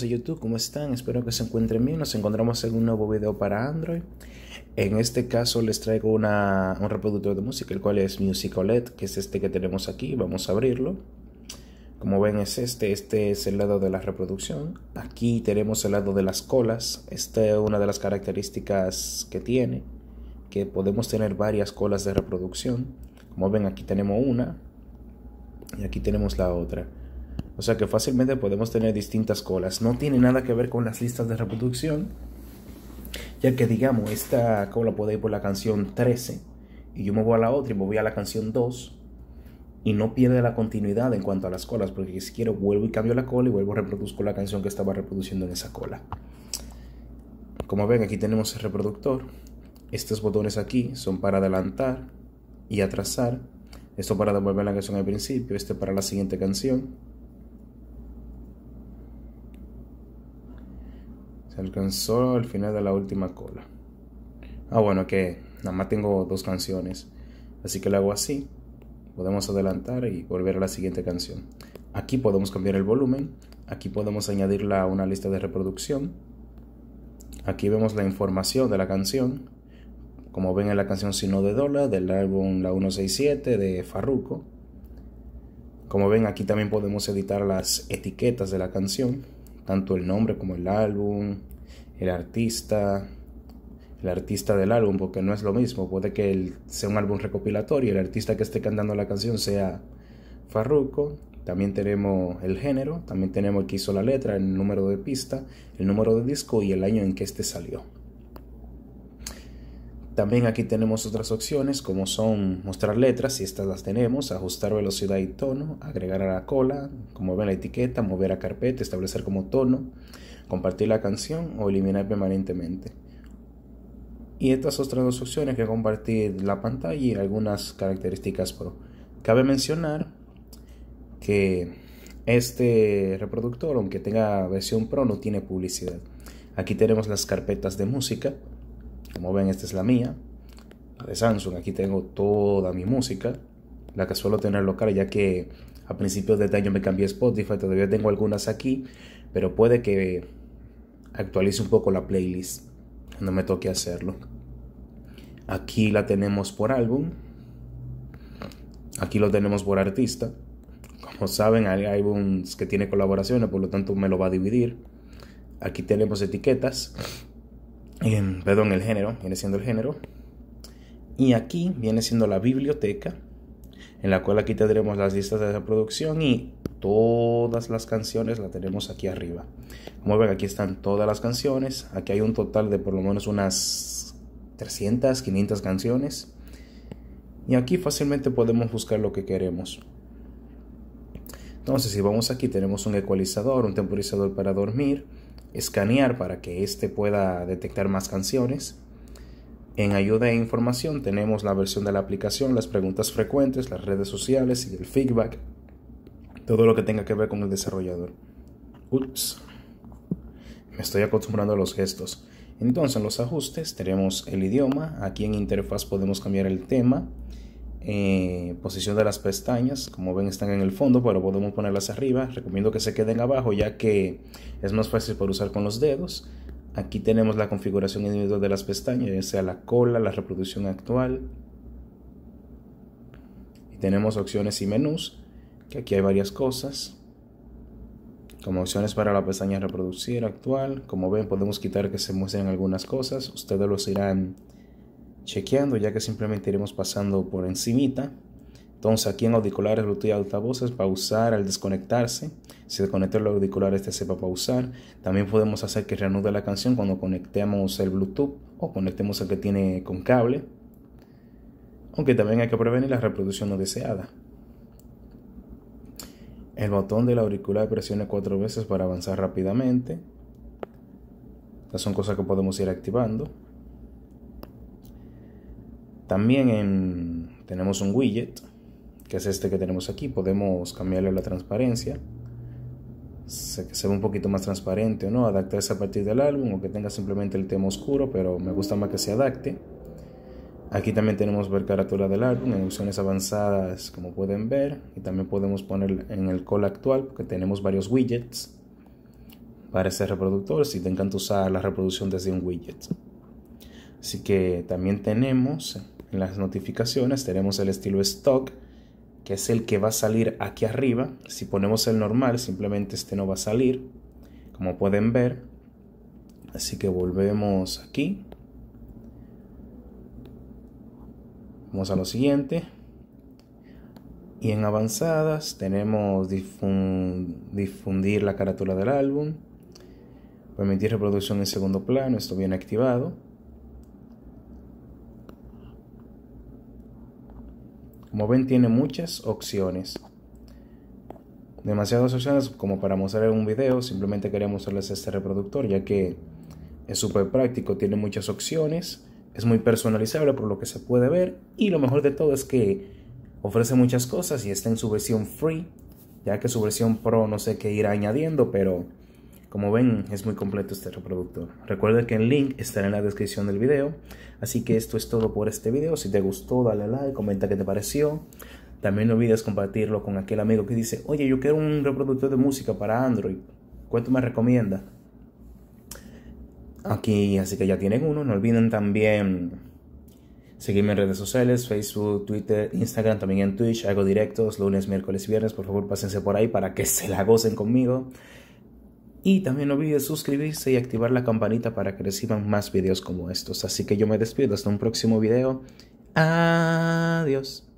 de YouTube, ¿cómo están? Espero que se encuentren bien. Nos encontramos en un nuevo video para Android. En este caso les traigo un reproductor de música, el cual es Music OLED, que es este que tenemos aquí. Vamos a abrirlo. Como ven es este, este es el lado de la reproducción. Aquí tenemos el lado de las colas. Esta es una de las características que tiene, que podemos tener varias colas de reproducción. Como ven aquí tenemos una y aquí tenemos la otra. O sea que fácilmente podemos tener distintas colas. No tiene nada que ver con las listas de reproducción, ya que digamos, esta cola puede ir por la canción 13 y yo me voy a la otra y me voy a la canción 2 y no pierde la continuidad en cuanto a las colas, porque si quiero vuelvo y cambio la cola y vuelvo reproduzco la canción que estaba reproduciendo en esa cola. Como ven, aquí tenemos el reproductor. Estos botones aquí son para adelantar y atrasar. Esto para devolver la canción al principio, este para la siguiente canción alcanzó el final de la última cola. Ah, bueno, que nada más tengo dos canciones, así que lo hago así. Podemos adelantar y volver a la siguiente canción. Aquí podemos cambiar el volumen, aquí podemos añadirla a una lista de reproducción. Aquí vemos la información de la canción. Como ven en la canción Sino de Dola del álbum La 167 de Farruko. Como ven aquí también podemos editar las etiquetas de la canción, tanto el nombre como el álbum, el artista, el artista del álbum, porque no es lo mismo. Puede que sea un álbum recopilatorio el artista que esté cantando la canción sea Farruko. También tenemos el género, también tenemos el que hizo la letra, el número de pista, el número de disco y el año en que este salió. También aquí tenemos otras opciones como son mostrar letras, y estas las tenemos, ajustar velocidad y tono, agregar a la cola, como ven la etiqueta, mover a carpeta, establecer como tono, compartir la canción o eliminar permanentemente. Y estas otras dos opciones que compartir la pantalla y algunas características pro. Cabe mencionar que este reproductor, aunque tenga versión pro, no tiene publicidad. Aquí tenemos las carpetas de música. Como ven, esta es la mía, la de Samsung. Aquí tengo toda mi música, la que suelo tener local, ya que a principios de este año me cambié Spotify. Todavía tengo algunas aquí, pero puede que actualice un poco la playlist no me toque hacerlo. Aquí la tenemos por álbum. Aquí lo tenemos por artista. Como saben, hay álbumes que tiene colaboraciones, por lo tanto me lo va a dividir. Aquí tenemos etiquetas. perdón, el género. Viene siendo el género. Y aquí viene siendo la biblioteca, en la cual aquí tendremos las listas de producción y todas las canciones la tenemos aquí arriba. Como ven, aquí están todas las canciones. Aquí hay un total de por lo menos unas 300, 500 canciones. Y aquí fácilmente podemos buscar lo que queremos. Entonces, si vamos aquí, tenemos un ecualizador, un temporizador para dormir, escanear para que éste pueda detectar más canciones. En ayuda e información tenemos la versión de la aplicación, las preguntas frecuentes, las redes sociales y el feedback, todo lo que tenga que ver con el desarrollador. Ups, me estoy acostumbrando a los gestos. Entonces los ajustes tenemos el idioma, aquí en interfaz podemos cambiar el tema, eh, posición de las pestañas, como ven están en el fondo, pero podemos ponerlas arriba, recomiendo que se queden abajo ya que es más fácil por usar con los dedos. Aquí tenemos la configuración individual de las pestañas, ya sea la cola, la reproducción actual. Y tenemos opciones y menús que aquí hay varias cosas. Como opciones para la pestaña reproducir actual. Como ven, podemos quitar que se muestren algunas cosas. Ustedes los irán chequeando ya que simplemente iremos pasando por encimita. Entonces aquí en auriculares Bluetooth y altavoces, pausar al desconectarse. Si desconecta el auricular este sepa pausar. También podemos hacer que reanude la canción cuando conectemos el Bluetooth o conectemos el que tiene con cable. Aunque también hay que prevenir la reproducción no deseada. El botón del auricular presione cuatro veces para avanzar rápidamente. Estas son cosas que podemos ir activando. También tenemos un widget, que es este que tenemos aquí. Podemos cambiarle la transparencia. que se un poquito más transparente o no. Adaptarse a partir del álbum o que tenga simplemente el tema oscuro, pero me gusta más que se adapte. Aquí también tenemos ver carátula del álbum en opciones avanzadas, como pueden ver, y también podemos poner en el call actual, porque tenemos varios widgets para ese reproductor, si te encanta usar la reproducción desde un widget. Así que también tenemos en las notificaciones, tenemos el estilo stock, que es el que va a salir aquí arriba. Si ponemos el normal, simplemente este no va a salir, como pueden ver. Así que volvemos aquí Vamos a lo siguiente. Y en avanzadas tenemos difundir la carátula del álbum, permitir reproducción en segundo plano, esto viene activado. Como ven tiene muchas opciones. Demasiadas opciones como para mostrar un video, simplemente quería mostrarles este reproductor ya que es súper práctico, tiene muchas opciones es muy personalizable por lo que se puede ver y lo mejor de todo es que ofrece muchas cosas y está en su versión free, ya que su versión pro no sé qué irá añadiendo, pero como ven es muy completo este reproductor. Recuerda que el link estará en la descripción del video, así que esto es todo por este video, si te gustó dale like, comenta qué te pareció. También no olvides compartirlo con aquel amigo que dice, oye, yo quiero un reproductor de música para Android. ¿Cuánto me recomienda? aquí, así que ya tienen uno. No olviden también seguirme en redes sociales, Facebook, Twitter, Instagram, también en Twitch. Hago directos lunes, miércoles, y viernes. Por favor, pásense por ahí para que se la gocen conmigo. Y también no olviden suscribirse y activar la campanita para que reciban más videos como estos. Así que yo me despido hasta un próximo video. Adiós.